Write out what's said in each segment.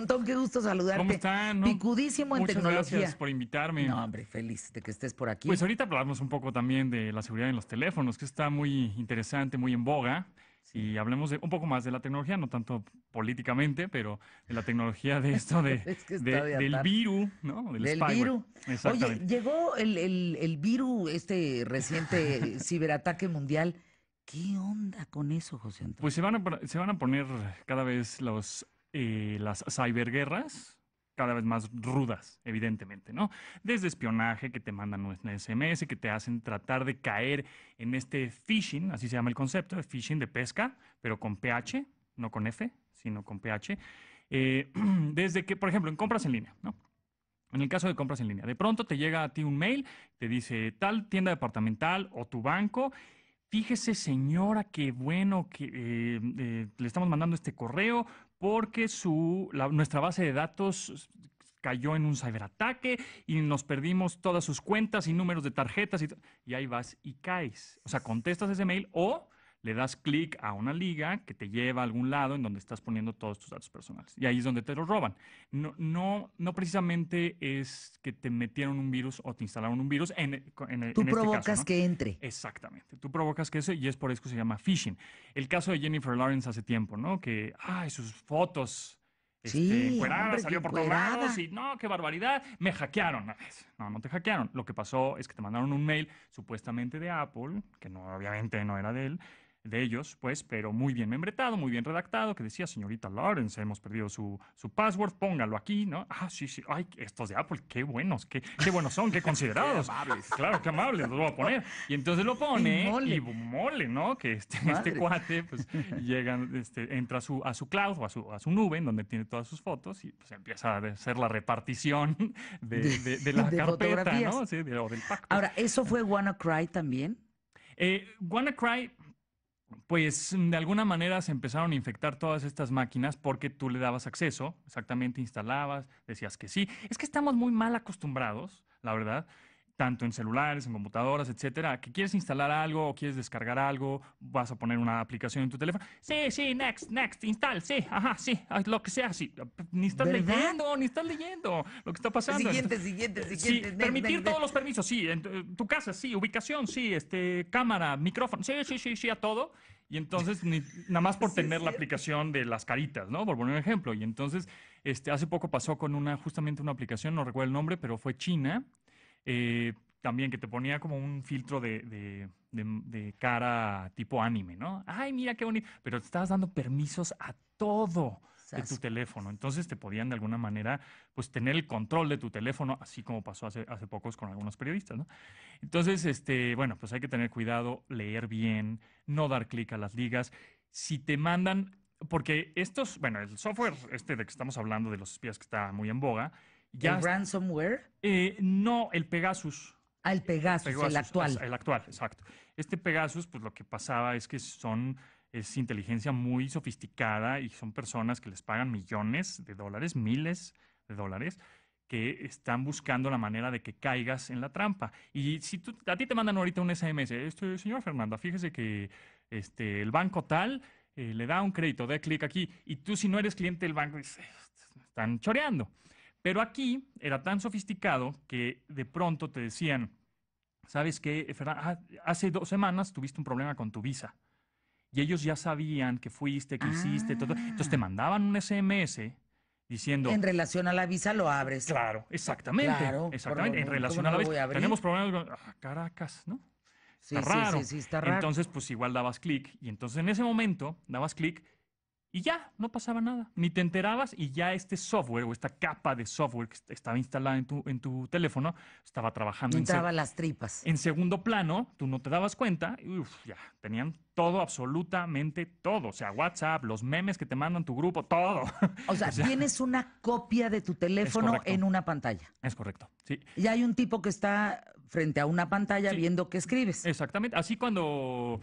montón, qué gusto saludarte. ¿Cómo están? Picudísimo en tecnología. Muchas Gracias por invitarme. No, hombre, feliz de que estés por aquí. Pues ahorita hablamos un poco también de la seguridad en los teléfonos, que está muy interesante, muy en boga. Y hablemos de, un poco más de la tecnología, no tanto políticamente, pero de la tecnología de esto de, del virus, ¿no? Del, del virus. Oye, llegó el, virus, este reciente ciberataque mundial. ¿Qué onda con eso, José Antonio? Pues se van a, se van a poner cada vez los eh, las ciberguerras cada vez más rudas, evidentemente, ¿no? Desde espionaje, que te mandan un SMS, que te hacen tratar de caer en este phishing, así se llama el concepto, de phishing de pesca, pero con PH, no con F, sino con PH. Eh, desde que, por ejemplo, en compras en línea, ¿no? En el caso de compras en línea, de pronto te llega a ti un mail, te dice tal tienda departamental o tu banco, Fíjese, señora, qué bueno que eh, le estamos mandando este correo porque su, nuestra base de datos cayó en un ciberataque y nos perdimos todas sus cuentas y números de tarjetas y, y ahí vas y caes. O sea, contestas ese mail o le das clic a una liga que te lleva a algún lado en donde estás poniendo todos tus datos personales. Y ahí es donde te los roban. No, precisamente es que te metieron un virus o te instalaron un virus. En, eh, en, eh, Tú este provocas que entre. Exactamente. Tú provocas que eso y es por eso que se llama phishing. El caso de Jennifer Lawrence hace tiempo, ¿no? Que, ay, sus fotos este, sí, salió por todos lados y no, qué barbaridad, me hackearon. No, no te hackearon. Lo que pasó es que te mandaron un mail supuestamente de Apple, que obviamente no era de él, de ellos, pues, pero muy bien membretado, muy bien redactado, que decía, señorita Lawrence, hemos perdido su, su password, póngalo aquí, ¿no? Ah, sí, sí, ay, estos de Apple, qué buenos, qué, qué buenos son, qué considerados. amables. Claro, qué amables, los voy a poner. Y entonces lo pone y mole, ¿no? Que este, este cuate, pues, llegan, este, entra a su, a su cloud o a su, a su nube, en donde tiene todas sus fotos, y pues empieza a hacer la repartición de, la carpeta, ¿no? Sí, Ahora, ¿eso fue WannaCry también? Eh, WannaCry pues de alguna manera se empezaron a infectar todas estas máquinas porque tú le dabas acceso, exactamente instalabas, decías que sí. Es que estamos muy mal acostumbrados, la verdad, tanto en celulares, en computadoras, etcétera, que quieres instalar algo o quieres descargar algo, vas a poner una aplicación en tu teléfono. Sí, sí, next, next, install, sí, ajá, sí, lo que sea, sí. Ni estás leyendo, ni estás leyendo lo que está pasando. Siguiente, siguiente, siguiente. permitir todos los permisos, sí, en tu, casa, sí, ubicación, sí, este, cámara, micrófono, sí, sí, sí, sí, a todo. Y entonces, nada más por tener la aplicación de las caritas, ¿no? Por poner un ejemplo. Y entonces, este, hace poco pasó con una, justamente una aplicación, no recuerdo el nombre, pero fue China, eh, también que te ponía como un filtro de, cara tipo anime, ¿no? Ay, mira qué bonito. Pero te estabas dando permisos a todo de tu teléfono. Entonces te podían de alguna manera, pues, tener el control de tu teléfono, así como pasó hace, hace pocos con algunos periodistas, ¿no? Entonces, este, bueno, pues hay que tener cuidado, leer bien, no dar clic a las ligas. Si te mandan, porque estos, bueno, el software este de que estamos hablando, de los espías que está muy en boga, ransomware? Eh, no, el Pegasus. Ah, el Pegasus, el, actual. el actual, exacto. Este Pegasus, pues lo que pasaba es que son es inteligencia muy sofisticada y son personas que les pagan millones de dólares, miles de dólares, que están buscando la manera de que caigas en la trampa. Y si tú, a ti te mandan ahorita un SMS, este, señor Fernanda, fíjese que este, el banco tal eh, le da un crédito, da clic aquí, y tú si no eres cliente del banco, están choreando. Pero aquí era tan sofisticado que de pronto te decían, ¿sabes qué, ah, Hace dos semanas tuviste un problema con tu visa. Y ellos ya sabían que fuiste, que hiciste, todo. Ah. Entonces te mandaban un SMS diciendo... En relación a la visa lo abres. Claro, exactamente. Claro, exactamente. En relación a la visa. Tenemos problemas ah, caracas, ¿no? Sí, sí, sí, está raro. Entonces, pues igual dabas clic. Y entonces en ese momento dabas clic y ya, no pasaba nada. Ni te enterabas y ya este software o esta capa de software que estaba instalada en tu, en tu teléfono estaba trabajando. Entraba las tripas. En segundo plano, tú no te dabas cuenta y ya, tenían todo, absolutamente todo. O sea, WhatsApp, los memes que te mandan tu grupo, todo. O sea, tienes una copia de tu teléfono en una pantalla. Es correcto, sí. Y hay un tipo que está frente a una pantalla viendo que escribes. Exactamente. Así cuando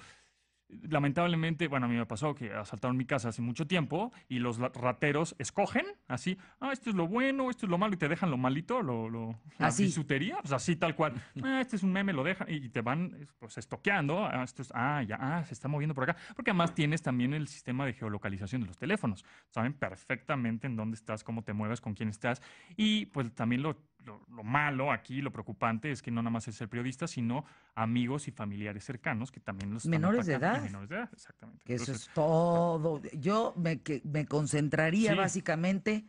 lamentablemente, bueno, a mí me pasó que asaltaron mi casa hace mucho tiempo y los rateros escogen así, ah, esto es lo bueno, esto es lo malo y te dejan lo malito, lo, lo la así. bisutería, pues así tal cual. Ah, este es un meme, lo dejan y te van pues estoqueando, ah, esto ah, ya, ah, se está moviendo por acá, porque además tienes también el sistema de geolocalización de los teléfonos. Saben perfectamente en dónde estás, cómo te mueves, con quién estás y pues también lo lo, malo aquí, lo preocupante es que no nada más es el periodista, sino amigos y familiares cercanos que también los menores de edad. Menores de edad, exactamente. Que eso es todo. Yo me, me concentraría básicamente.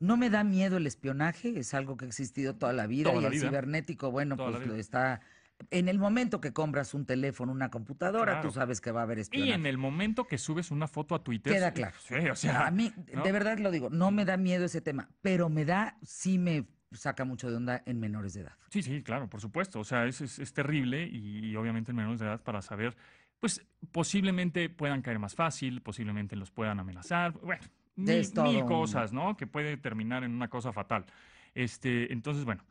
No me da miedo el espionaje, es algo que ha existido toda la vida y el cibernético, bueno, pues lo está en el momento que compras un teléfono, una computadora, tú sabes que va a haber espionaje. Y en el momento que subes una foto a Twitter. Queda claro. Sí, o sea, a mí, de verdad lo digo, no me da miedo ese tema, pero me da, sí me saca mucho de onda en menores de edad. Sí, sí, claro, por supuesto. O sea, es, terrible y, obviamente en menores de edad para saber, pues posiblemente puedan caer más fácil, posiblemente los puedan amenazar, bueno, mil, cosas, ¿no? Que puede terminar en una cosa fatal. Este, entonces, bueno,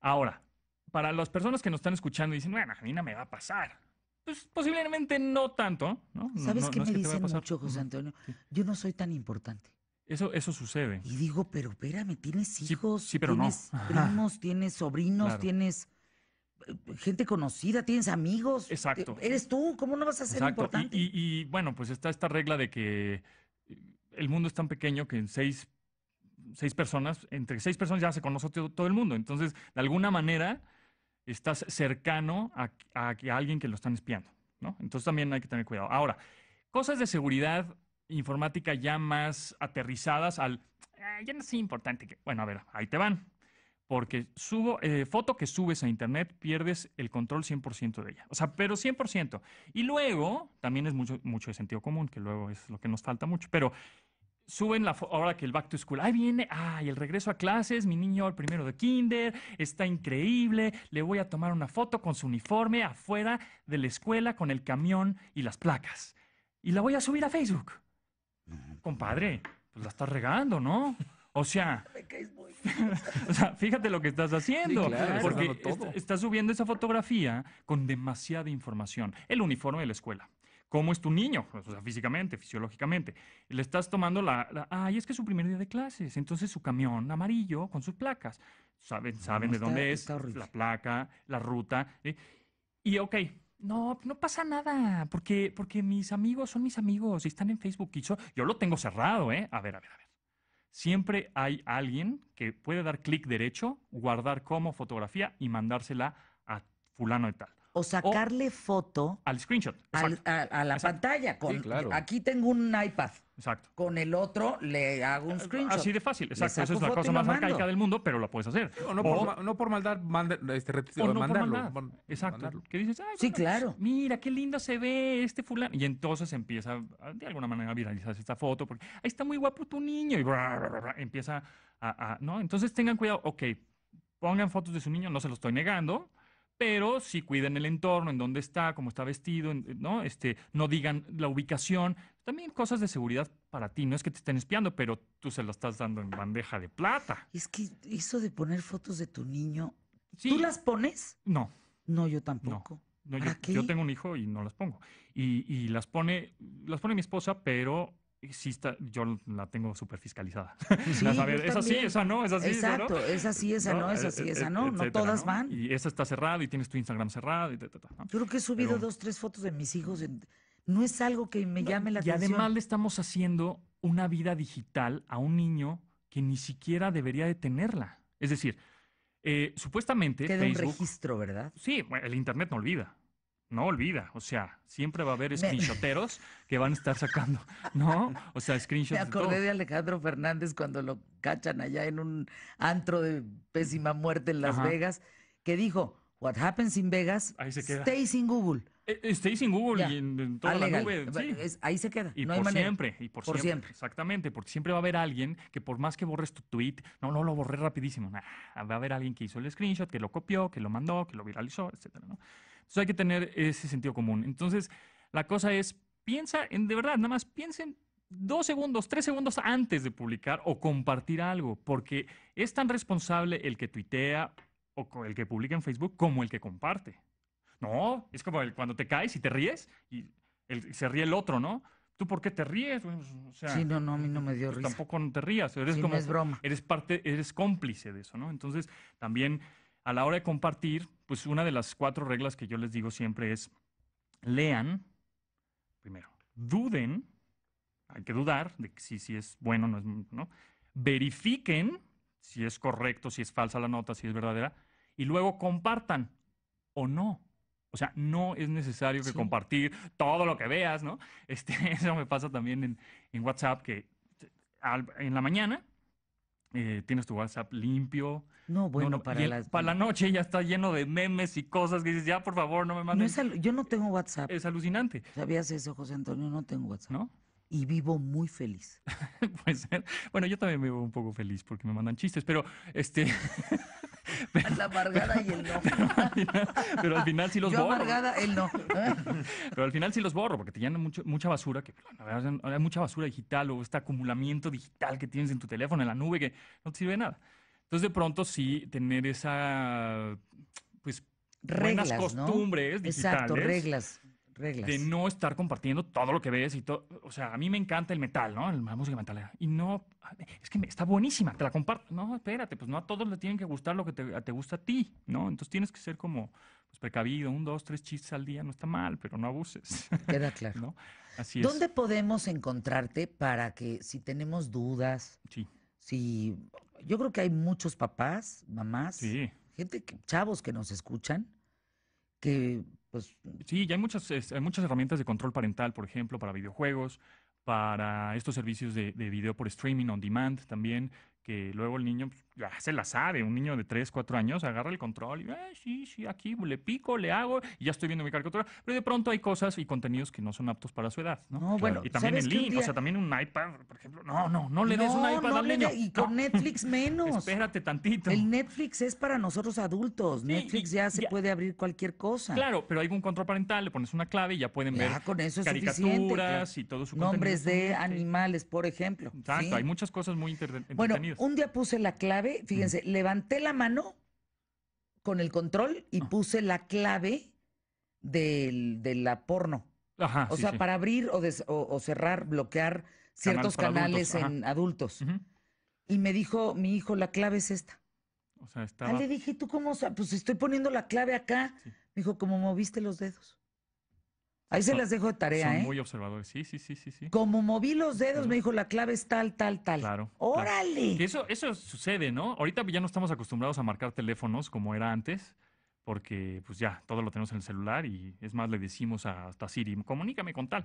ahora, para las personas que nos están escuchando y dicen, bueno, a me va a pasar. Pues posiblemente no tanto, ¿no? ¿Sabes qué me dicen mucho, José Antonio? Yo no soy tan importante. Eso, eso sucede. Y digo, pero espérame, tienes hijos, sí, pero tienes no. primos, tienes sobrinos, tienes eh, gente conocida, tienes amigos. Exacto. Eh, eres tú, ¿cómo no vas a ser importante? Y, bueno, pues está esta regla de que el mundo es tan pequeño que en seis, personas, entre seis personas ya se conoce todo, el mundo. Entonces, de alguna manera, estás cercano a, a, alguien que lo están espiando, ¿no? Entonces también hay que tener cuidado. Ahora, cosas de seguridad informática ya más aterrizadas al, ah, ya no es importante que, bueno, a ver, ahí te van. Porque subo, eh, foto que subes a internet, pierdes el control 100% de ella. O sea, pero 100%. Y luego, también es mucho, mucho de sentido común, que luego es lo que nos falta mucho, pero suben la ahora que el back to school, ahí viene, ay, el regreso a clases, mi niño el primero de kinder, está increíble, le voy a tomar una foto con su uniforme afuera de la escuela con el camión y las placas. Y la voy a subir a Facebook compadre, pues la estás regando, ¿no? O sea, fíjate lo que estás haciendo, porque estás, subiendo esa fotografía con demasiada información. El uniforme de la escuela, cómo es tu niño, pues, o sea, físicamente, fisiológicamente. Le estás tomando la, Ah, ay, es que es su primer día de clases, entonces su camión amarillo con sus placas. Saben, saben de dónde es, la placa, la ruta. Y ok, no, no pasa nada, porque, porque mis amigos son mis amigos y están en Facebook y yo, lo tengo cerrado, ¿eh? A ver, a ver, a ver. Siempre hay alguien que puede dar clic derecho, guardar como fotografía y mandársela a fulano de tal o sacarle foto al screenshot a, la pantalla. Aquí tengo un iPad. Exacto. Con el otro le hago un ah, screenshot. Así de fácil, exacto. Esa es la cosa más arcaica del mundo, pero lo puedes hacer. no, por, maldad, mandarlo. Exacto. sí, claro. Mira, qué linda se ve este fulano. Y entonces empieza de alguna manera a viralizarse esta foto, porque ahí está muy guapo tu niño. Y empieza a, ¿no? Entonces tengan cuidado, ok, pongan fotos de su niño, no se lo estoy negando pero sí cuiden el entorno, en dónde está, cómo está vestido, ¿no? Este, no digan la ubicación. También cosas de seguridad para ti. No es que te estén espiando, pero tú se las estás dando en bandeja de plata. Es que eso de poner fotos de tu niño. ¿Tú las pones? No. No, yo tampoco. yo, yo, tengo un hijo y no las pongo. Y, y, las pone, las pone mi esposa, pero yo la tengo súper fiscalizada. Sí, esa sí, esa no, Exacto, esa, no. esa sí, esa eh, no, esa sí, esa no, no todas van. Y esa está cerrada y tienes tu Instagram cerrado Yo creo que he subido dos, tres fotos de mis hijos. No es algo que me llame la atención. Y además le estamos haciendo una vida digital a un niño que ni siquiera debería de tenerla. Es decir, eh, supuestamente. Queda un registro, ¿verdad? Sí, el Internet no olvida no olvida, o sea, siempre va a haber screenshoteros que van a estar sacando, ¿no? O sea, screenshots. Me acordé de, Alejandro Fernández cuando lo cachan allá en un antro de pésima muerte en Las Vegas, que dijo, What happens in Vegas ahí se queda. stay sin Google. Eh, eh sin Google y en, toda ah, la nube. Sí. ahí se queda. Y no por siempre. Y por, siempre. Exactamente, porque siempre va a haber alguien que por más que borres tu tweet, no, no, lo borré rapidísimo. va a haber alguien que hizo el screenshot, que lo copió, que lo mandó, que lo viralizó, etcétera, ¿no? Entonces hay que tener ese sentido común. Entonces la cosa es, piensa, en, de verdad, nada más piensen dos segundos, tres segundos antes de publicar o compartir algo, porque es tan responsable el que tuitea o el que publica en Facebook como el que comparte. No, es como el, cuando te caes y te ríes y el, se ríe el otro, ¿no? ¿Tú por qué te ríes? Pues, sí, no, no, a mí no me dio pues, risa. Tampoco no te rías. Eres como, Eres parte, eres cómplice de eso, ¿no? Entonces, también a la hora de compartir, pues una de las cuatro reglas que yo les digo siempre es, lean, primero, duden, hay que dudar de si, si es bueno o no es, ¿no? Verifiquen si es correcto, si es falsa la nota, si es verdadera, y luego compartan o no. O sea, no es necesario que compartir todo lo que veas, ¿no? Este, eso me pasa también en, WhatsApp, que en la mañana eh, tienes tu WhatsApp limpio. No, bueno, para, las... para la noche ya está lleno de memes y cosas que dices, ya, por favor, no me mandes. No yo no tengo WhatsApp. Es alucinante. ¿Sabías eso, José Antonio? No tengo WhatsApp. ¿No? Y vivo muy feliz. Puede ser. bueno, yo también vivo un poco feliz porque me mandan chistes, pero este... la amargada y el no. Pero al, final, si sí los Yo borro. amargada, él no. pero al final sí los borro, porque te llenan mucha basura, que la hay mucha basura digital o este acumulamiento digital que tienes en tu teléfono, en la nube, que no te sirve de nada. Entonces, de pronto, sí, tener esa, pues, reglas, buenas costumbres Exacto, reglas de no estar compartiendo todo lo que ves y todo. O sea, a mí me encanta el metal, ¿no? La música metalera. Y no, es que está buenísima, te la comparto. No, espérate, pues no a todos le tienen que gustar lo que te, gusta a ti, ¿no? Entonces tienes que ser como pues, precavido, un, dos, tres chistes al día, no está mal, pero no abuses. Queda claro. Así ¿Dónde podemos encontrarte para que si tenemos dudas? Sí. Si, yo creo que hay muchos papás, mamás, gente, chavos que nos escuchan que pues, sí, ya hay muchas, muchas herramientas de control parental, por ejemplo, para videojuegos, para estos servicios de, video por streaming on demand también, que luego el niño pues, se la sabe, un niño de 3, 4 años agarra el control y, eh, sí, sí, aquí le pico, le hago, y ya estoy viendo mi caricatura. Pero de pronto hay cosas y contenidos que no son aptos para su edad, ¿no? bueno, y también en link, o sea, también un iPad, por ejemplo. No, no, no le des un iPad al niño. y con Netflix menos. Espérate tantito. El Netflix es para nosotros adultos. Netflix ya se puede abrir cualquier cosa. Claro, pero hay un control parental, le pones una clave y ya pueden ver caricaturas y todo su Nombres de animales, por ejemplo. Exacto, hay muchas cosas muy entretenidas. Bueno, un día puse la clave fíjense, levanté la mano con el control y ah. puse la clave del, de la porno. o sea, para abrir o, cerrar, bloquear ciertos canales en adultos. Y me dijo mi hijo, la clave es esta. O sea, ah, estaba... le dije, ¿tú cómo? Pues estoy poniendo la clave acá. Me dijo, como moviste los dedos. Ahí se las dejo de tarea, son ¿eh? Muy observadores, sí, sí, sí, sí, sí. Como moví los dedos, me dijo la clave es tal, tal, tal. Claro. ¡Órale! Eso, eso sucede, ¿no? Ahorita ya no estamos acostumbrados a marcar teléfonos como era antes, porque pues ya, todo lo tenemos en el celular y es más, le decimos hasta Siri, comunícame con tal.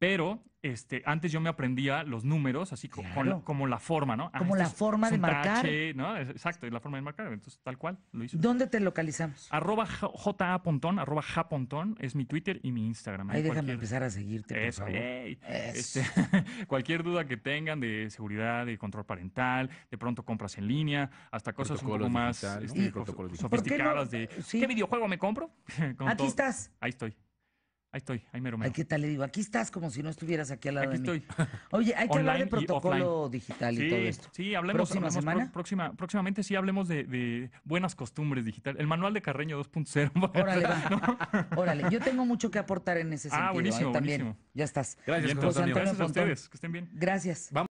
Pero este, antes yo me aprendía los números, así como la forma, ¿no? Ah, como este la forma de marcar. Exacto, es la forma de marcar. Entonces, tal cual, lo hice. ¿Dónde te localizamos? Arroba japontón, arroba japontón, es mi Twitter y mi Instagram. ¿eh? Ahí, déjame empezar a seguirte, por favor. Este, cualquier duda que tengan de seguridad, de control parental, de pronto compras en línea, hasta cosas como más este, sofisticadas ¿qué videojuego me compro? Aquí estás. Ahí estoy. Ahí estoy, ahí mero, ¿qué tal? Le digo, aquí estás como si no estuvieras aquí al lado aquí de mí. estoy. Oye, hay que hablar de protocolo digital y todo esto. Sí, hablemos. ¿Próxima semana? próxima, próximamente sí hablemos de, buenas costumbres digitales. El manual de Carreño 2.0. Órale, va. Órale, yo tengo mucho que aportar en ese ah, sentido. Ah, buenísimo, Buenísimo. Ya estás. Gracias, José Antonio. Gracias a ustedes, que estén bien. Gracias. Vamos.